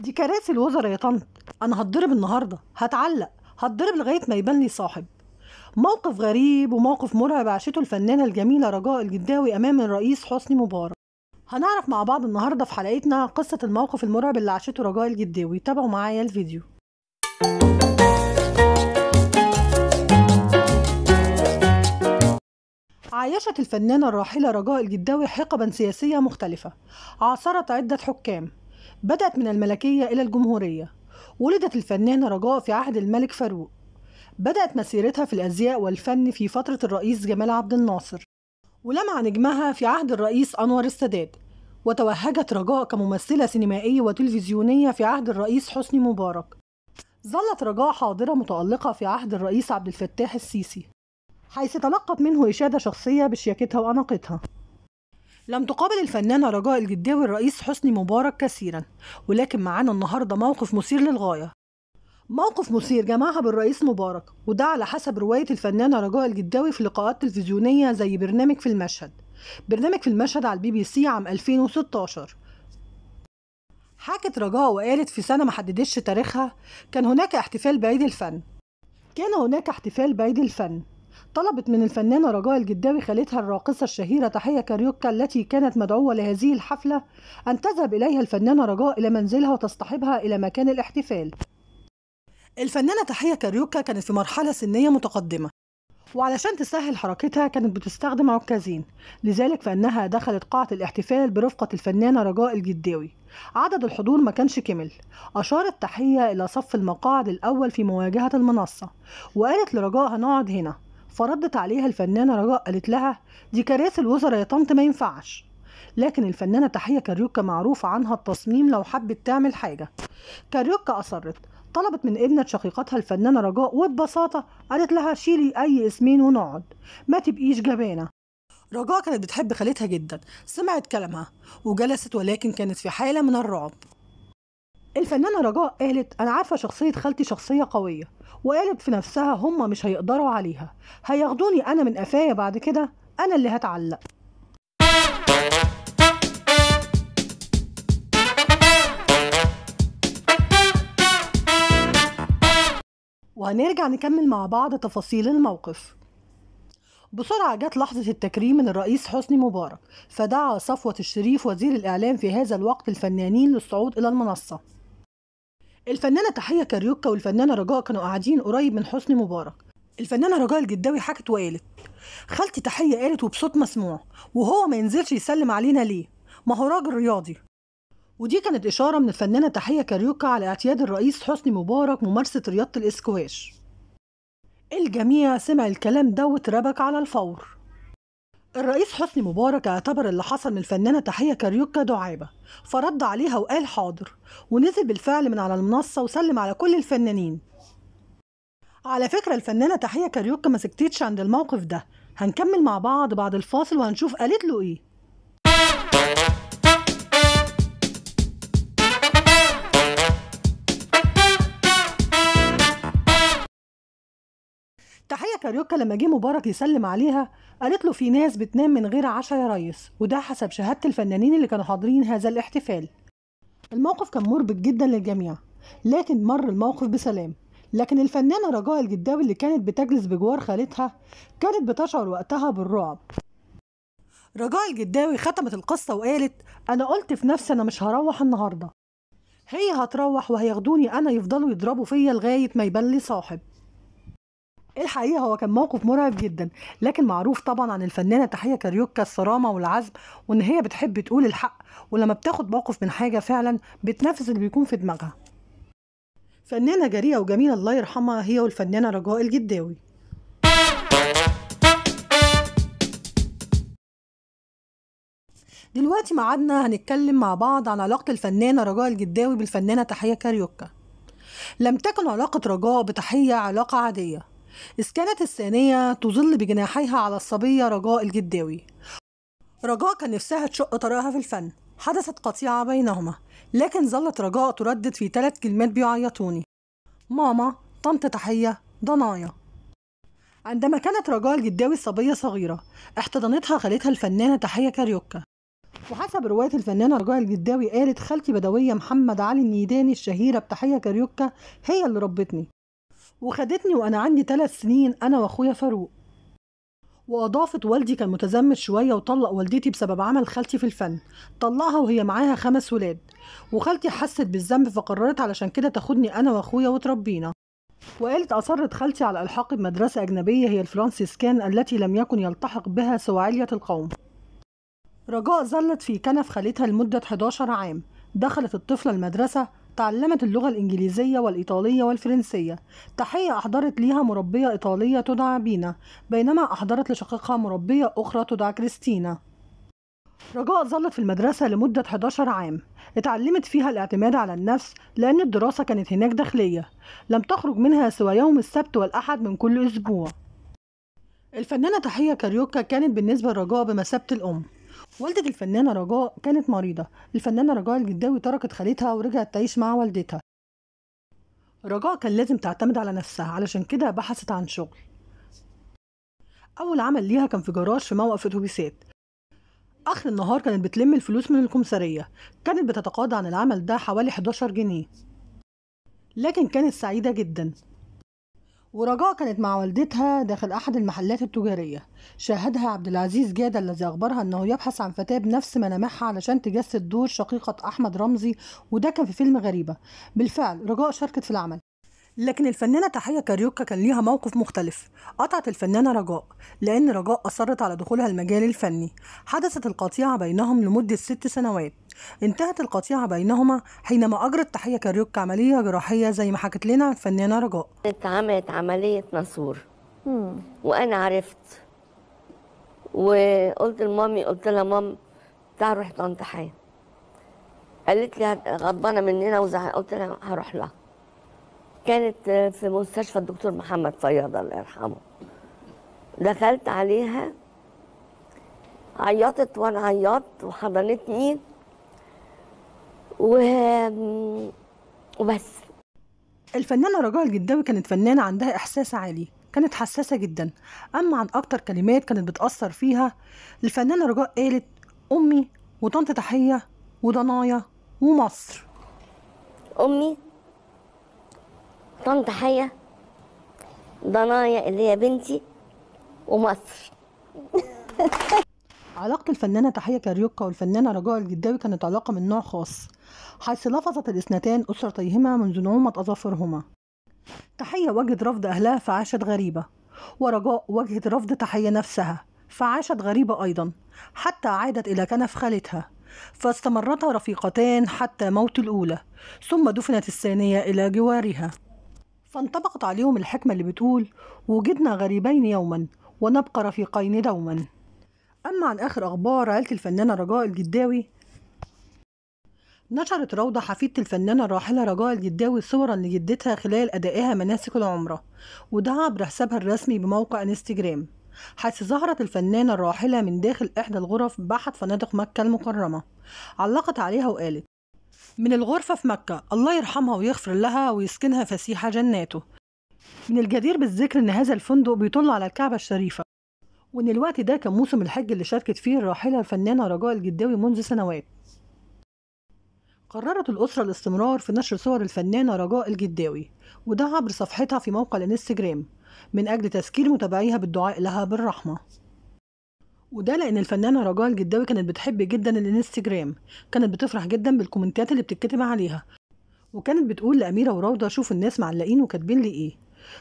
دي كراسي الوزراء يا طنط انا هتضرب النهارده هتعلق هتضرب لغايه ما يبان لي صاحب موقف غريب وموقف مرعب عاشته الفنانه الجميله رجاء الجداوي امام الرئيس حسني مبارك هنعرف مع بعض النهارده في حلقتنا قصه الموقف المرعب اللي عاشته رجاء الجداوي تابعوا معايا الفيديو عايشت الفنانة الراحلة رجاء الجداوي حقبا سياسية مختلفة عاصرت عدة حكام بدأت من الملكية إلى الجمهورية ولدت الفنانة رجاء في عهد الملك فاروق بدأت مسيرتها في الأزياء والفن في فترة الرئيس جمال عبد الناصر ولمع نجمها في عهد الرئيس أنور السادات وتوهجت رجاء كممثلة سينمائية وتلفزيونية في عهد الرئيس حسني مبارك ظلت رجاء حاضرة متألقة في عهد الرئيس عبد الفتاح السيسي حيث تلقت منه إشادة شخصية بشياكتها وأناقتها لم تقابل الفنانة رجاء الجداوي الرئيس حسني مبارك كثيرا ولكن معانا النهارده موقف مثير للغاية موقف مثير جمعها بالرئيس مبارك وده على حسب رواية الفنانة رجاء الجداوي في لقاءات تلفزيونية زي برنامج في المشهد برنامج في المشهد على البي بي سي عام 2016 حكت رجاء وقالت في سنة محددتش تاريخها كان هناك احتفال بعيد الفن كان هناك احتفال بعيد الفن طلبت من الفنانة رجاء الجداوي خالتها الراقصة الشهيرة تحية كاريوكا التي كانت مدعوة لهذه الحفلة أن تذهب إليها الفنانة رجاء إلى منزلها وتصطحبها إلى مكان الاحتفال الفنانة تحية كاريوكا كانت في مرحلة سنية متقدمة وعلشان تسهل حركتها كانت بتستخدم عكازين لذلك فإنها دخلت قاعة الاحتفال برفقة الفنانة رجاء الجداوي عدد الحضور ما كانش كمل أشارت تحية إلى صف المقاعد الأول في مواجهة المنصة وقالت لرجاء هنقعد هنا فردت عليها الفنانة رجاء قالت لها دي كراسي الوزراء يا طنط ما ينفعش لكن الفنانة تحية كاريوكا معروفة عنها التصميم لو حبت تعمل حاجة كاريوكا أصرت طلبت من ابنة شقيقتها الفنانة رجاء وببساطة قالت لها شيلي أي اسمين ونقعد ما تبقيش جبانة رجاء كانت بتحب خالتها جدا سمعت كلامها وجلست ولكن كانت في حالة من الرعب الفنانة رجاء قالت أنا عارفة شخصية خالتي شخصية قوية وقالت في نفسها هما مش هيقدروا عليها هياخدوني أنا من قفايا بعد كده أنا اللي هتعلق وهنرجع نكمل مع بعض تفاصيل الموقف بسرعة جت لحظة التكريم من الرئيس حسني مبارك فدعا صفوة الشريف وزير الإعلام في هذا الوقت الفنانين للصعود إلى المنصة الفنانة تحية كاريوكا والفنانة رجاء كانوا قاعدين قريب من حسني مبارك الفنانة رجاء الجداوي حكت وقالت خالتي تحية قالت وبصوت مسموع وهو ما ينزلش يسلم علينا ليه ما هو راجل رياضي ودي كانت إشارة من الفنانة تحية كاريوكا على اعتياد الرئيس حسني مبارك ممارسة رياضة الإسكواش الجميع سمع الكلام ده واتربك على الفور الرئيس حسني مبارك اعتبر اللي حصل من الفنانة تحية كاريوكا دعابة فرد عليها وقال حاضر ونزل بالفعل من على المنصة وسلم على كل الفنانين على فكرة الفنانة تحية كاريوكا ما سكتتش عند الموقف ده هنكمل مع بعض بعد الفاصل وهنشوف قالت له ايه تحية كاريوكا لما جه مبارك يسلم عليها قالت له في ناس بتنام من غير عشاء يا ريس وده حسب شهادة الفنانين اللي كانوا حاضرين هذا الاحتفال الموقف كان مربك جدا للجميع لكن مر الموقف بسلام لكن الفنانة رجاء الجداوي اللي كانت بتجلس بجوار خالتها كانت بتشعر وقتها بالرعب رجاء الجداوي ختمت القصة وقالت أنا قلت في نفسي أنا مش هروح النهاردة هي هتروح وهياخدوني أنا يفضلوا يضربوا فيا لغاية ما يبان لي صاحب إيه الحقيقه هو كان موقف مرعب جدا لكن معروف طبعا عن الفنانه تحيه كاريوكا الصرامه والعزم وان هي بتحب تقول الحق ولما بتاخد موقف من حاجه فعلا بتنفذ اللي بيكون في دماغها فنانه جريئه وجميله الله يرحمها هي والفنانه رجاء الجداوي دلوقتي معادنا هنتكلم مع بعض عن علاقة الفنانة رجاء الجداوي بالفنانة تحية كاريوكا لم تكن علاقة رجاء بتحية علاقة عادية إذ كانت الثانية تظل بجناحيها على الصبية رجاء الجداوي رجاء كان نفسها تشق طريقها في الفن حدثت قطيعة بينهما لكن ظلت رجاء تردد في ثلاث كلمات بيعيطوني ماما طنط تحية ضنايا عندما كانت رجاء الجداوي صبية صغيرة احتضنتها خالتها الفنانة تحية كاريوكا وحسب رواية الفنانة رجاء الجداوي قالت خالتي بدوية محمد علي النيداني الشهيرة بتحية كاريوكا هي اللي ربتني وخدتني وأنا عندي ثلاث سنين أنا وأخويا فاروق وأضافت والدي كان متزمت شوية وطلق والدتي بسبب عمل خالتي في الفن طلقها وهي معاها خمس ولاد وخالتي حست بالذنب فقررت علشان كده تاخدني أنا وأخويا وتربينا وقالت أصرت خالتي على الحاقي بمدرسة أجنبية هي الفرنسيسكان التي لم يكن يلتحق بها سوى علية القوم رجاء ظلت في كنف خالتها لمدة 11 عام دخلت الطفلة المدرسة تعلمت اللغة الإنجليزية والإيطالية والفرنسية تحية أحضرت ليها مربية إيطالية تدعى بينا بينما أحضرت لشقيقها مربية أخرى تدعى كريستينا رجاء ظلت في المدرسة لمدة 11 عام اتعلمت فيها الاعتماد على النفس لأن الدراسة كانت هناك داخلية لم تخرج منها سوى يوم السبت والأحد من كل أسبوع الفنانة تحية كاريوكا كانت بالنسبة لرجاء بمثابة الأم والدة الفنانة رجاء كانت مريضة الفنانة رجاء الجداوي تركت خالتها ورجعت تعيش مع والدتها رجاء كان لازم تعتمد على نفسها علشان كده بحثت عن شغل أول عمل ليها كان في جراج في موقف أتوبيسات آخر النهار كانت بتلم الفلوس من الكمسرية كانت بتتقاضى عن العمل ده حوالي 11 جنيه لكن كانت سعيدة جدا ورجاء كانت مع والدتها داخل أحد المحلات التجارية شاهدها عبد العزيز جادة الذي أخبرها أنه يبحث عن فتاة بنفس ملامحها علشان تجسد دور شقيقة أحمد رمزي وده كان في فيلم غريبة بالفعل رجاء شاركت في العمل لكن الفنانة تحية كاريوكا كان ليها موقف مختلف قطعت الفنانة رجاء لأن رجاء أصرت على دخولها المجال الفني حدثت القطيعة بينهم لمدة ست سنوات انتهت القطيعة بينهما حينما أجرت تحية كاريوكا عملية جراحية زي ما حكت لنا الفنانة رجاء اتعملت عملية نسور وأنا عرفت وقلت لمامي قلت لها مام تعال روح طنطا حياة قالت لي غضبانة مننا وزعلانة قلت لها هروح لها كانت في مستشفى الدكتور محمد فياض الله يرحمه دخلت عليها عيطت وانا عيطت وحضنتني و... وبس الفنانة رجاء الجداوي كانت فنانة عندها إحساس عالي كانت حساسة جدا أما عن أكتر كلمات كانت بتأثر فيها الفنانة رجاء قالت أمي وطنط تحية وضنايا ومصر أمي طنط حية ضنايا اللي هي بنتي ومصر علاقة الفنانة تحية كاريوكا والفنانة رجاء الجداوي كانت علاقة من نوع خاص حيث لفظت الاثنتان أسرتيهما منذ نعومة أظافرهما تحية وجد رفض أهلها فعاشت غريبة ورجاء وجهت رفض تحية نفسها فعاشت غريبة أيضا حتى عادت إلى كنف خالتها فاستمرتا رفيقتان حتى موت الأولى ثم دفنت الثانية إلى جوارها فانطبقت عليهم الحكمة اللي بتقول وجدنا غريبين يوما ونبقى رفيقين دوما أما عن آخر أخبار عيلة الفنانة رجاء الجداوي نشرت روضة حفيدة الفنانة الراحلة رجاء الجداوي صورا لجدتها خلال أدائها مناسك العمرة وده عبر حسابها الرسمي بموقع انستجرام حيث ظهرت الفنانة الراحلة من داخل إحدى الغرف بحث فنادق مكة المكرمة علقت عليها وقالت من الغرفة في مكة الله يرحمها ويغفر لها ويسكنها فسيح جناته من الجدير بالذكر إن هذا الفندق بيطل على الكعبة الشريفة وإن الوقت ده كان موسم الحج اللي شاركت فيه الراحلة الفنانة رجاء الجداوي منذ سنوات قررت الأسرة الاستمرار في نشر صور الفنانة رجاء الجداوي وده عبر صفحتها في موقع الانستجرام من أجل تذكير متابعيها بالدعاء لها بالرحمة وده لان الفنانه رجاء الجداوي كانت بتحب جدا الانستجرام كانت بتفرح جدا بالكومنتات اللي بتتكتب عليها وكانت بتقول لاميره وروضه شوفوا الناس معلقين وكاتبين لي ايه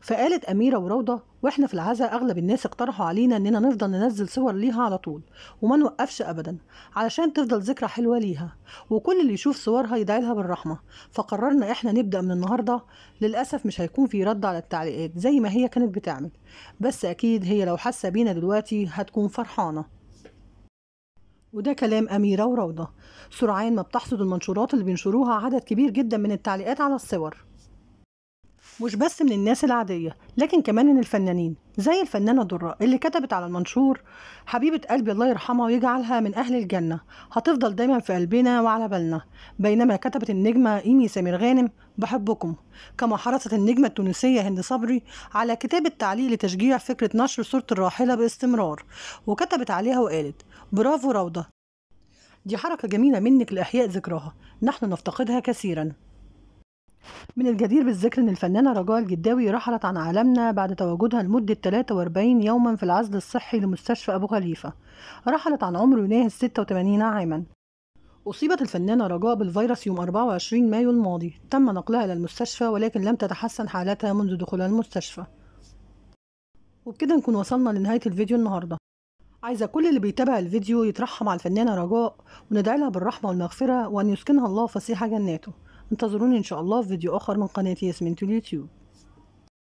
فقالت أميرة وروضة وإحنا في العزاء أغلب الناس اقترحوا علينا إننا نفضل ننزل صور ليها على طول وما نوقفش أبدا علشان تفضل ذكرى حلوة ليها وكل اللي يشوف صورها يدعي لها بالرحمة فقررنا إحنا نبدأ من النهاردة للأسف مش هيكون في رد على التعليقات زي ما هي كانت بتعمل بس أكيد هي لو حاسة بينا دلوقتي هتكون فرحانة وده كلام أميرة وروضة سرعان ما بتحصد المنشورات اللي بينشروها عدد كبير جدا من التعليقات على الصور مش بس من الناس العادية لكن كمان من الفنانين زي الفنانة درة اللي كتبت على المنشور حبيبة قلبي الله يرحمها ويجعلها من أهل الجنة هتفضل دايما في قلبنا وعلى بالنا بينما كتبت النجمة إيمي سمير غانم بحبكم كما حرصت النجمة التونسية هند صبري على كتابة تعليق لتشجيع فكرة نشر صورة الراحلة باستمرار وكتبت عليها وقالت برافو روضة دي حركة جميلة منك لإحياء ذكرها نحن نفتقدها كثيرا من الجدير بالذكر أن الفنانة رجاء الجداوي رحلت عن عالمنا بعد تواجدها لمدة 43 يوما في العزل الصحي لمستشفى أبو خليفة رحلت عن عمر يناهز 86 عاما أصيبت الفنانة رجاء بالفيروس يوم 24 مايو الماضي تم نقلها إلى المستشفى ولكن لم تتحسن حالتها منذ دخولها المستشفى وبكده نكون وصلنا لنهاية الفيديو النهاردة عايزة كل اللي بيتابع الفيديو يترحم على الفنانة رجاء وندعي لها بالرحمة والمغفرة وأن يسكنها الله فسيح جناته انتظروني ان شاء الله في فيديو اخر من قناة ياسمين اليوتيوب